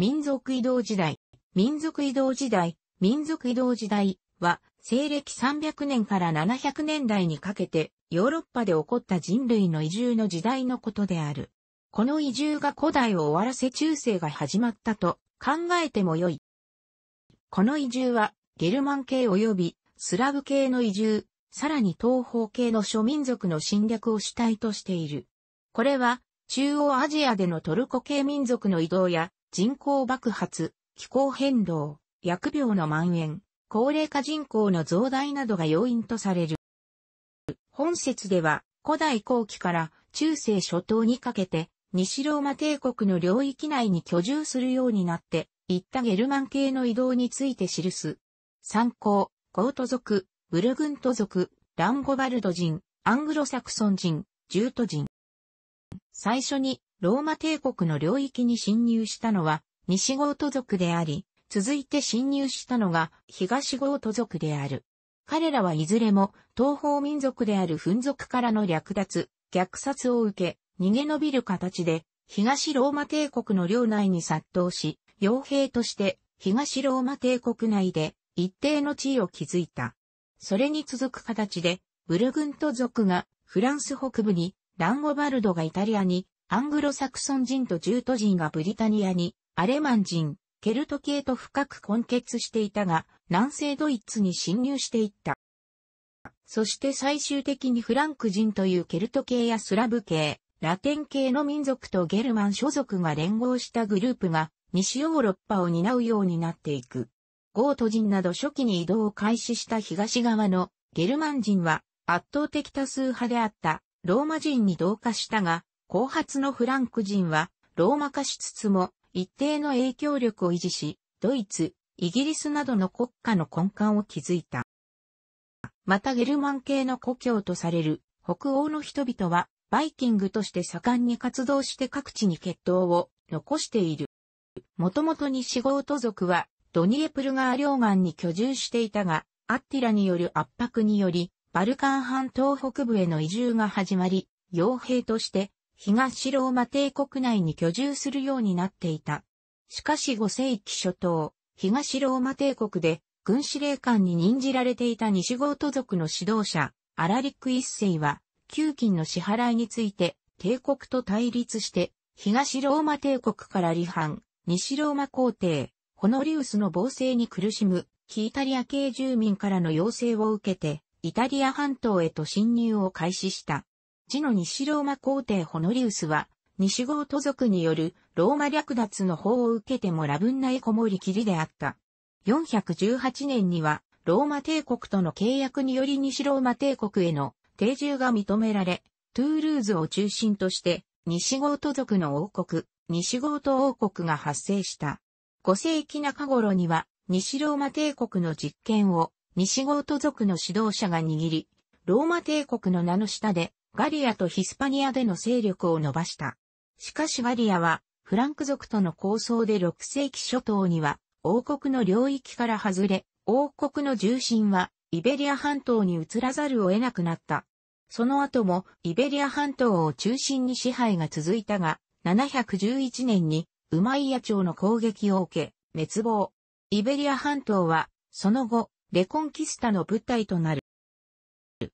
民族移動時代、民族移動時代、民族移動時代は、西暦300年から700年代にかけて、ヨーロッパで起こった人類の移住の時代のことである。この移住が古代を終わらせ中世が始まったと考えてもよい。この移住は、ゲルマン系及びスラブ系の移住、さらに東方系の諸民族の侵略を主体としている。これは、中央アジアでのトルコ系民族の移動や、人口爆発、気候変動、疫病の蔓延、高齢化人口の増大などが要因とされる。本説では、古代後期から中世初頭にかけて、西ローマ帝国の領域内に居住するようになって、いったゲルマン系の移動について記す。参考、コート族、ブルグント族、ランゴバルド人、アングロサクソン人、ジュート人。最初にローマ帝国の領域に侵入したのは西ゴート族であり、続いて侵入したのが東ゴート族である。彼らはいずれも東方民族であるン族からの略奪、虐殺を受け、逃げ延びる形で東ローマ帝国の領内に殺到し、傭兵として東ローマ帝国内で一定の地位を築いた。それに続く形で、ブルグント族がフランス北部に、ランゴバルドがイタリアに、アングロサクソン人とジュート人がブリタニアに、アレマン人、ケルト系と深く混血していたが、南西ドイツに侵入していった。そして最終的にフランク人というケルト系やスラブ系、ラテン系の民族とゲルマン諸族が連合したグループが、西ヨーロッパを担うようになっていく。ゴート人など初期に移動を開始した東側のゲルマン人は圧倒的多数派であったローマ人に同化したが、後発のフランク人は、ローマ化しつつも、一定の影響力を維持し、ドイツ、イギリスなどの国家の根幹を築いた。またゲルマン系の故郷とされる北欧の人々はバイキングとして盛んに活動して各地に血統を残している。もともと西ゴート族はドニエプル川両岸に居住していたが、アッティラによる圧迫により、バルカン半島北部への移住が始まり、傭兵として東ローマ帝国内に居住するようになっていた。しかし5世紀初頭、東ローマ帝国で軍司令官に任じられていた西ゴート族の指導者、アラリック一世は、給金の支払いについて帝国と対立して、東ローマ帝国から離反、西ローマ皇帝、ホノリウスの暴政に苦しむ、非イタリア系住民からの要請を受けて、イタリア半島へと侵入を開始した。地の西ローマ皇帝ホノリウスは、西豪都族によるローマ略奪の法を受けてもラブンなエコモリキリであった。418年には、ローマ帝国との契約により西ローマ帝国への定住が認められ、トゥールーズを中心として、西豪都族の王国、西豪都王国が発生した。5世紀中頃には、西ローマ帝国の実権を、西豪都族の指導者が握り、ローマ帝国の名の下で、ガリアとヒスパニアでの勢力を伸ばした。しかしガリアは、フランク族との抗争で6世紀初頭には、王国の領域から外れ、王国の重心は、イベリア半島に移らざるを得なくなった。その後も、イベリア半島を中心に支配が続いたが、711年に、ウマイヤ朝の攻撃を受け、滅亡。イベリア半島は、その後、レコンキスタの舞台となる。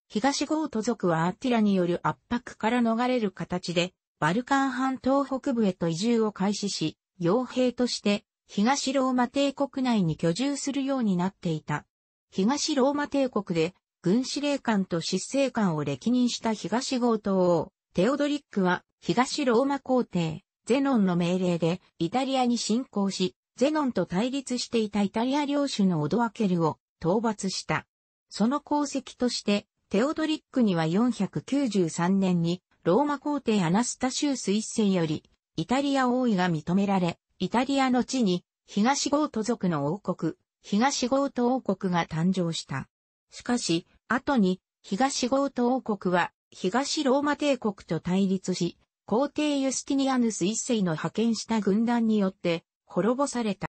東ゴート族はアッティラによる圧迫から逃れる形で、バルカン半島北部へと移住を開始し、傭兵として東ローマ帝国内に居住するようになっていた。東ローマ帝国で軍司令官と執政官を歴任した東ゴート王、テオドリックは東ローマ皇帝、ゼノンの命令でイタリアに侵攻し、ゼノンと対立していたイタリア領主のオドアケルを討伐した。その功績としてテオドリックには493年にローマ皇帝アナスタシウス一世よりイタリア王位が認められ、イタリアの地に東ゴート族の王国、東ゴート王国が誕生した。しかし、後に東ゴート王国は東ローマ帝国と対立し、皇帝ユスティニアヌス一世の派遣した軍団によって滅ぼされた。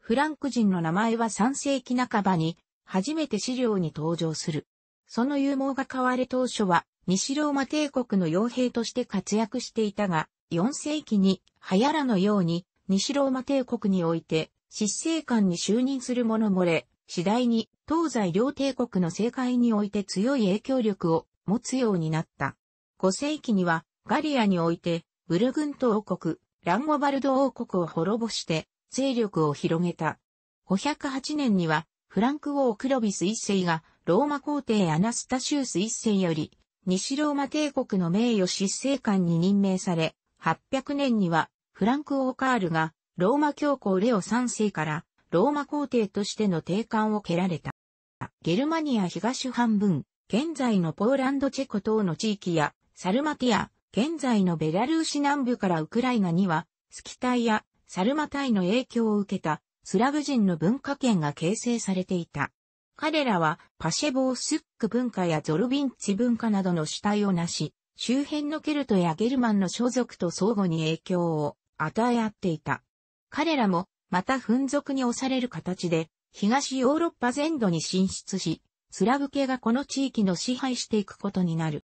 フランク人の名前は3世紀半ばに初めて資料に登場する。その勇猛が変われ当初は、西ローマ帝国の傭兵として活躍していたが、4世紀に、流行らのように、西ローマ帝国において、執政官に就任する者漏れ、次第に、東西両帝国の政界において強い影響力を持つようになった。5世紀には、ガリアにおいて、ブルグント王国、ランゴバルド王国を滅ぼして、勢力を広げた。508年には、フランク王クロビス一世がローマ皇帝アナスタシウス一世より、西ローマ帝国の名誉執政官に任命され、800年には、フランク・オーカールが、ローマ教皇レオ3世から、ローマ皇帝としての定冠を蹴られた。ゲルマニア東半分、現在のポーランドチェコ等の地域や、サルマティア、現在のベラルーシ南部からウクライナには、スキタイやサルマタイの影響を受けた、スラブ人の文化圏が形成されていた。彼らはパシェボースック文化やゾルビンチ文化などの主体をなし、周辺のケルトやゲルマンの所属と相互に影響を与え合っていた。彼らも、また粉属に押される形で、東ヨーロッパ全土に進出し、スラブ系がこの地域の支配していくことになる。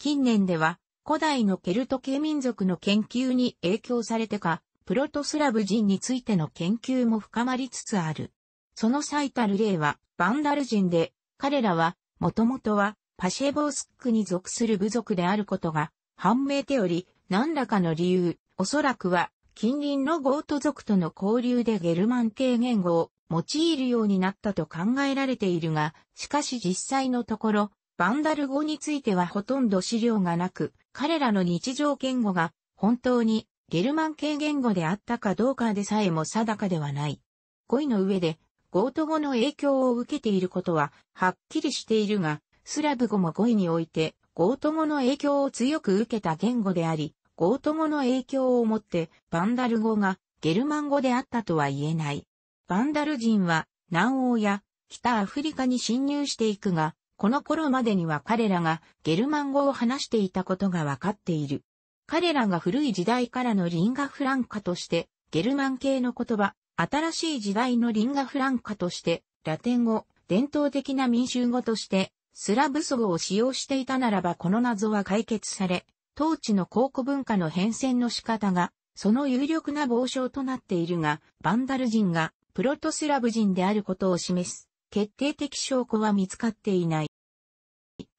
近年では、古代のケルト系民族の研究に影響されてか、プロトスラブ人についての研究も深まりつつある。その最たる例は、バンダル人で、彼らは、もともとは、パシェボースックに属する部族であることが判明ており、何らかの理由、おそらくは、近隣のゴート族との交流でゲルマン系言語を用いるようになったと考えられているが、しかし実際のところ、バンダル語についてはほとんど資料がなく、彼らの日常言語が本当にゲルマン系言語であったかどうかでさえも定かではない。語彙の上でゴート語の影響を受けていることは、はっきりしているが、スラブ語も語彙において、ゴート語の影響を強く受けた言語であり、ゴート語の影響をもって、バンダル語がゲルマン語であったとは言えない。バンダル人は南欧や北アフリカに侵入していくが、この頃までには彼らがゲルマン語を話していたことがわかっている。彼らが古い時代からのリンガフランカとして、ゲルマン系の言葉、新しい時代のリンガフランカとして、ラテン語、伝統的な民衆語として、スラブ語を使用していたならばこの謎は解決され、当地の考古文化の変遷の仕方が、その有力な傍証となっているが、バンダル人がプロトスラブ人であることを示す、決定的証拠は見つかっていない。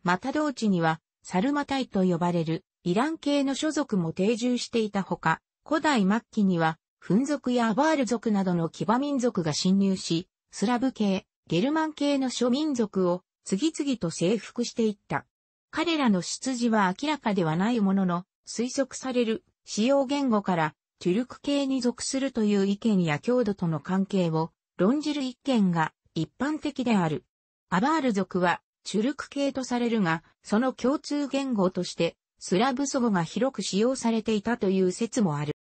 また同地には、サルマタイと呼ばれるイラン系の所属も定住していたほか、古代末期にはフン族やアバール族などの騎馬民族が侵入し、スラブ系、ゲルマン系の諸民族を次々と征服していった。彼らの出自は明らかではないものの、推測される使用言語からチュルク系に属するという意見や郷土との関係を論じる意見が一般的である。アバール族はチュルク系とされるが、その共通言語としてスラブ祖語が広く使用されていたという説もある。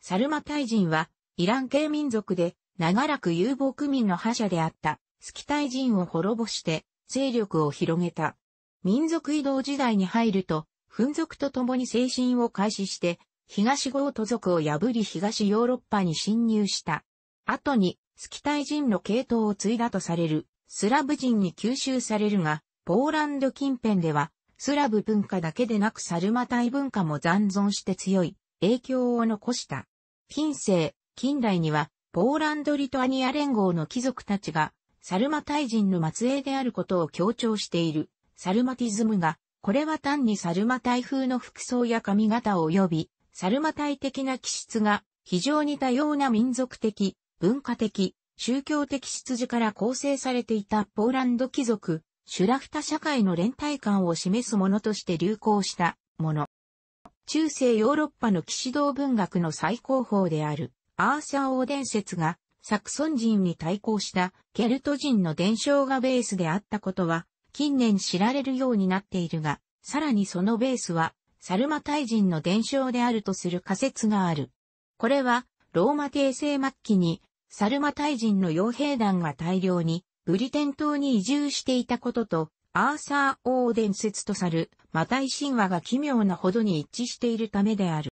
サルマタイ人は、イラン系民族で、長らく遊牧民の覇者であった、スキタイ人を滅ぼして、勢力を広げた。民族移動時代に入ると、ン族と共に精神を開始して、東ゴート族を破り東ヨーロッパに侵入した。後に、スキタイ人の系統を継いだとされる、スラブ人に吸収されるが、ポーランド近辺では、スラブ文化だけでなくサルマタイ文化も残存して強い。影響を残した。近世、近代には、ポーランド・リトアニア連合の貴族たちが、サルマ大人の末裔であることを強調している、サルマティズムが、これは単にサルマ体風の服装や髪型及び、サルマ体的な気質が、非常に多様な民族的、文化的、宗教的出自から構成されていたポーランド貴族、シュラフタ社会の連帯感を示すものとして流行したもの。中世ヨーロッパの騎士道文学の最高峰であるアーサー王伝説がサクソン人に対抗したケルト人の伝承がベースであったことは近年知られるようになっているが、さらにそのベースはサルマタイ人の伝承であるとする仮説がある。これはローマ帝政末期にサルマタイ人の傭兵団が大量にブリテン島に移住していたこととアーサー王伝説とさる、マタイ神話が奇妙なほどに一致しているためである。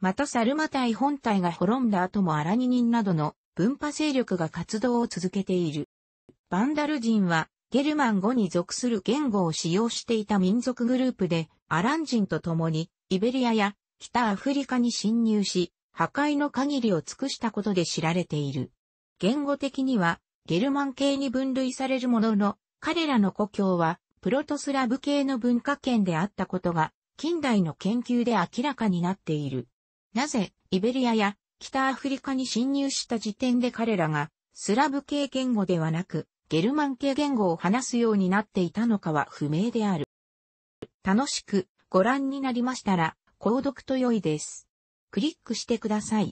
またサルマタイ本体が滅んだ後もアラニ人などの文化勢力が活動を続けている。バンダル人はゲルマン語に属する言語を使用していた民族グループで、アラン人と共にイベリアや北アフリカに侵入し、破壊の限りを尽くしたことで知られている。言語的にはゲルマン系に分類されるものの、彼らの故郷は、プロトスラブ系の文化圏であったことが、近代の研究で明らかになっている。なぜ、イベリアや北アフリカに侵入した時点で彼らが、スラブ系言語ではなく、ゲルマン系言語を話すようになっていたのかは不明である。楽しくご覧になりましたら、購読と良いです。クリックしてください。